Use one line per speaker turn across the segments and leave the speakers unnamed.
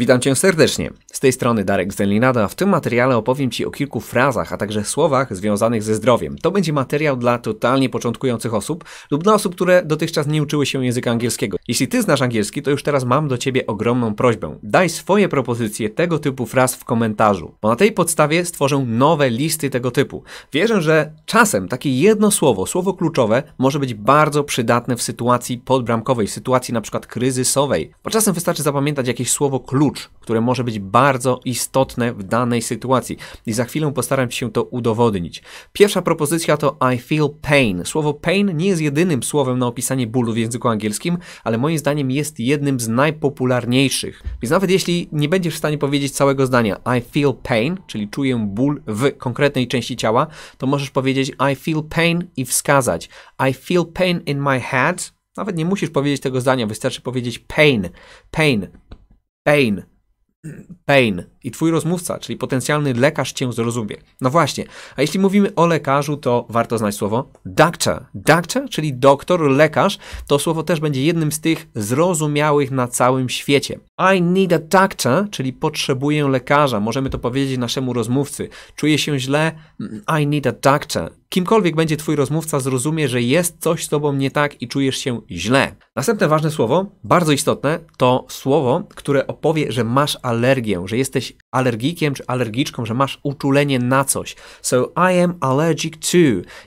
Witam Cię serdecznie. Z tej strony Darek Zelinada. W tym materiale opowiem Ci o kilku frazach, a także słowach związanych ze zdrowiem. To będzie materiał dla totalnie początkujących osób lub dla osób, które dotychczas nie uczyły się języka angielskiego. Jeśli Ty znasz angielski, to już teraz mam do Ciebie ogromną prośbę. Daj swoje propozycje tego typu fraz w komentarzu, bo na tej podstawie stworzę nowe listy tego typu. Wierzę, że czasem takie jedno słowo, słowo kluczowe, może być bardzo przydatne w sytuacji podbramkowej, sytuacji na przykład kryzysowej, bo czasem wystarczy zapamiętać jakieś słowo klucz klucz, które może być bardzo istotne w danej sytuacji. I za chwilę postaram się to udowodnić. Pierwsza propozycja to I feel pain. Słowo pain nie jest jedynym słowem na opisanie bólu w języku angielskim, ale moim zdaniem jest jednym z najpopularniejszych. Więc nawet jeśli nie będziesz w stanie powiedzieć całego zdania I feel pain, czyli czuję ból w konkretnej części ciała, to możesz powiedzieć I feel pain i wskazać I feel pain in my head, nawet nie musisz powiedzieć tego zdania, wystarczy powiedzieć pain, pain. Pain. Pain i twój rozmówca, czyli potencjalny lekarz cię zrozumie. No właśnie, a jeśli mówimy o lekarzu, to warto znać słowo doctor. Doctor, czyli doktor, lekarz, to słowo też będzie jednym z tych zrozumiałych na całym świecie. I need a doctor, czyli potrzebuję lekarza. Możemy to powiedzieć naszemu rozmówcy. Czuję się źle, mm, I need a doctor. Kimkolwiek będzie twój rozmówca, zrozumie, że jest coś z tobą nie tak i czujesz się źle. Następne ważne słowo, bardzo istotne, to słowo, które opowie, że masz alergię, że jesteś alergikiem czy alergiczką, że masz uczulenie na coś. So I am allergic to.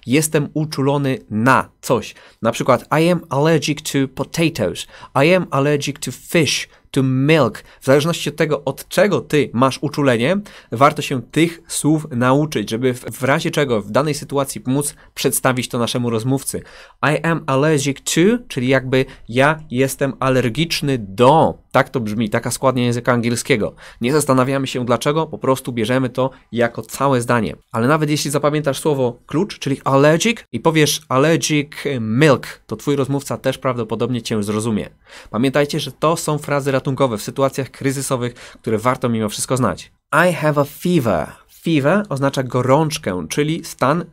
Jestem uczulony na coś. Na przykład I am allergic to potatoes. I am allergic to fish to milk. W zależności od tego, od czego ty masz uczulenie, warto się tych słów nauczyć, żeby w, w razie czego w danej sytuacji móc przedstawić to naszemu rozmówcy. I am allergic to, czyli jakby ja jestem alergiczny do. Tak to brzmi, taka składnia języka angielskiego. Nie zastanawiamy się dlaczego, po prostu bierzemy to jako całe zdanie. Ale nawet jeśli zapamiętasz słowo klucz, czyli allergic i powiesz allergic milk, to twój rozmówca też prawdopodobnie cię zrozumie. Pamiętajcie, że to są frazy ratunkowe w sytuacjach kryzysowych, które warto mimo wszystko znać. I have a fever. Fever oznacza gorączkę, czyli stan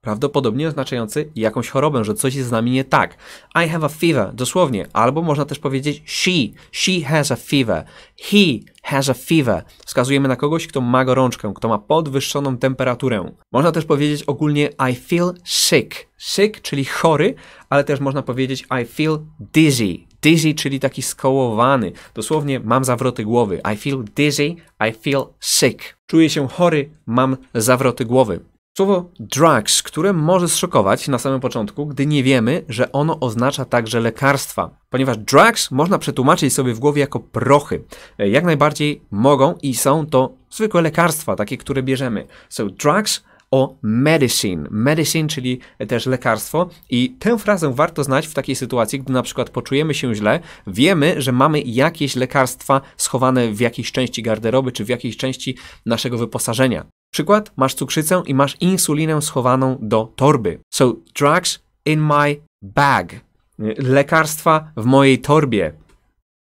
prawdopodobnie oznaczający jakąś chorobę, że coś jest z nami nie tak. I have a fever, dosłownie, albo można też powiedzieć she, she has a fever, he has a fever. Wskazujemy na kogoś, kto ma gorączkę, kto ma podwyższoną temperaturę. Można też powiedzieć ogólnie I feel sick, sick, czyli chory, ale też można powiedzieć I feel dizzy, Dizzy, czyli taki skołowany. Dosłownie mam zawroty głowy. I feel dizzy, I feel sick. Czuję się chory, mam zawroty głowy. Słowo drugs, które może zszokować na samym początku, gdy nie wiemy, że ono oznacza także lekarstwa, ponieważ drugs można przetłumaczyć sobie w głowie jako prochy. E, jak najbardziej mogą i są to zwykłe lekarstwa, takie, które bierzemy. So drugs o medicine. Medicine, czyli też lekarstwo. I tę frazę warto znać w takiej sytuacji, gdy na przykład poczujemy się źle, wiemy, że mamy jakieś lekarstwa schowane w jakiejś części garderoby czy w jakiejś części naszego wyposażenia. Przykład, masz cukrzycę i masz insulinę schowaną do torby. So, drugs in my bag. Lekarstwa w mojej torbie.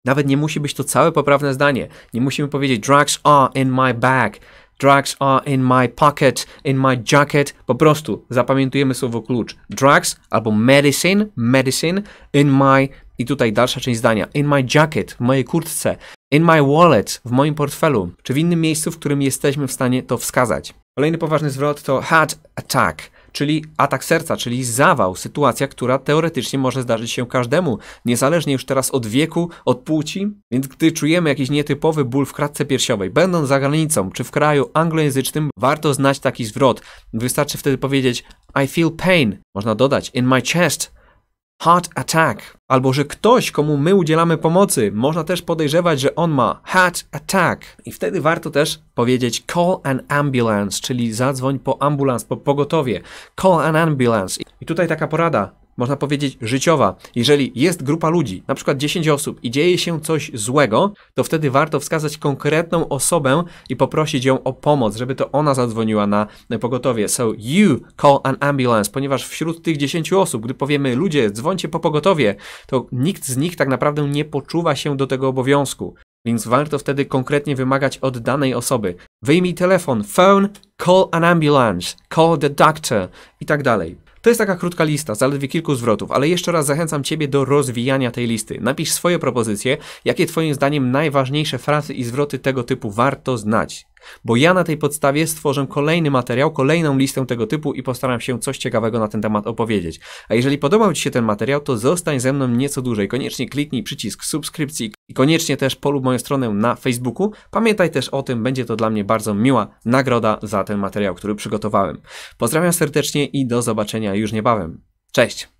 Nawet nie musi być to całe poprawne zdanie. Nie musimy powiedzieć drugs are in my bag. Drugs are in my pocket, in my jacket. Po prostu zapamiętujemy słowo klucz. Drugs albo medicine, medicine, in my, i tutaj dalsza część zdania, in my jacket, w mojej kurtce, in my wallet, w moim portfelu, czy w innym miejscu, w którym jesteśmy w stanie to wskazać. Kolejny poważny zwrot to had attack czyli atak serca, czyli zawał, sytuacja, która teoretycznie może zdarzyć się każdemu, niezależnie już teraz od wieku, od płci. Więc gdy czujemy jakiś nietypowy ból w kratce piersiowej, będąc za granicą czy w kraju anglojęzycznym, warto znać taki zwrot. Wystarczy wtedy powiedzieć I feel pain. Można dodać in my chest heart attack, albo że ktoś, komu my udzielamy pomocy, można też podejrzewać, że on ma heart attack. I wtedy warto też powiedzieć call an ambulance, czyli zadzwoń po ambulans, po pogotowie. Call an ambulance. I tutaj taka porada można powiedzieć, życiowa. Jeżeli jest grupa ludzi, na przykład 10 osób i dzieje się coś złego, to wtedy warto wskazać konkretną osobę i poprosić ją o pomoc, żeby to ona zadzwoniła na pogotowie. So you call an ambulance, ponieważ wśród tych 10 osób, gdy powiemy ludzie, dzwońcie po pogotowie, to nikt z nich tak naprawdę nie poczuwa się do tego obowiązku. Więc warto wtedy konkretnie wymagać od danej osoby. Wyjmij telefon, phone, call an ambulance, call the doctor i tak dalej. To jest taka krótka lista, zaledwie kilku zwrotów, ale jeszcze raz zachęcam Ciebie do rozwijania tej listy. Napisz swoje propozycje, jakie Twoim zdaniem najważniejsze frazy i zwroty tego typu warto znać. Bo ja na tej podstawie stworzę kolejny materiał, kolejną listę tego typu i postaram się coś ciekawego na ten temat opowiedzieć. A jeżeli podobał Ci się ten materiał, to zostań ze mną nieco dłużej. Koniecznie kliknij przycisk subskrypcji i koniecznie też polub moją stronę na Facebooku. Pamiętaj też o tym, będzie to dla mnie bardzo miła nagroda za ten materiał, który przygotowałem. Pozdrawiam serdecznie i do zobaczenia już niebawem. Cześć!